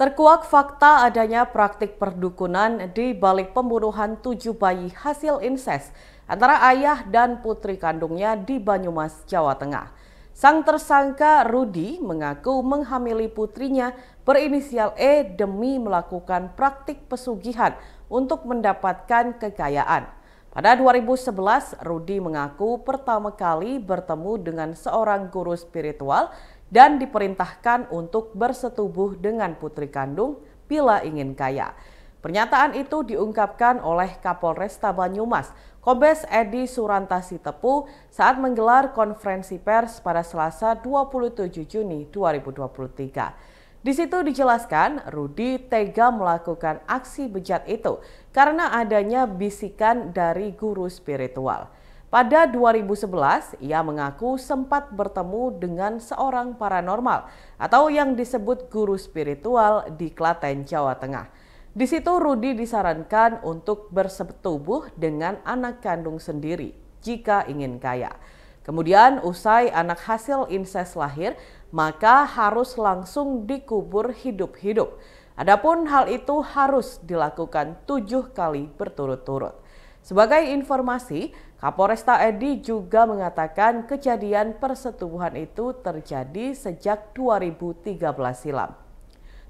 Terkuak fakta adanya praktik perdukunan di balik pembunuhan tujuh bayi hasil inses antara ayah dan putri kandungnya di Banyumas, Jawa Tengah. Sang tersangka Rudi mengaku menghamili putrinya berinisial E demi melakukan praktik pesugihan untuk mendapatkan kekayaan. Pada 2011, Rudi mengaku pertama kali bertemu dengan seorang guru spiritual dan diperintahkan untuk bersetubuh dengan putri kandung bila ingin kaya. Pernyataan itu diungkapkan oleh Kapolresta Banyumas, Kombes Edi Surantasi Tepu saat menggelar konferensi pers pada Selasa 27 Juni 2023. Di situ dijelaskan Rudi tega melakukan aksi bejat itu karena adanya bisikan dari guru spiritual. Pada 2011, ia mengaku sempat bertemu dengan seorang paranormal atau yang disebut guru spiritual di Klaten, Jawa Tengah. Di situ Rudi disarankan untuk bersetubuh dengan anak kandung sendiri jika ingin kaya. Kemudian usai anak hasil inses lahir, maka harus langsung dikubur hidup-hidup. Adapun hal itu harus dilakukan tujuh kali berturut-turut. Sebagai informasi, Kapolresta Edi juga mengatakan kejadian persetubuhan itu terjadi sejak 2013 silam.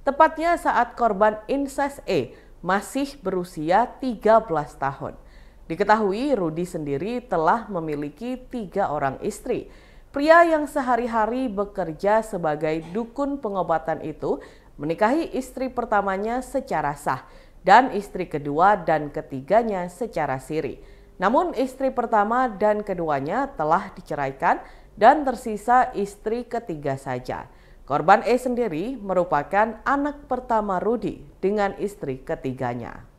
Tepatnya saat korban inses E masih berusia 13 tahun. Diketahui Rudi sendiri telah memiliki tiga orang istri. Pria yang sehari-hari bekerja sebagai dukun pengobatan itu menikahi istri pertamanya secara sah dan istri kedua dan ketiganya secara siri. Namun istri pertama dan keduanya telah diceraikan dan tersisa istri ketiga saja. Korban E sendiri merupakan anak pertama Rudi dengan istri ketiganya.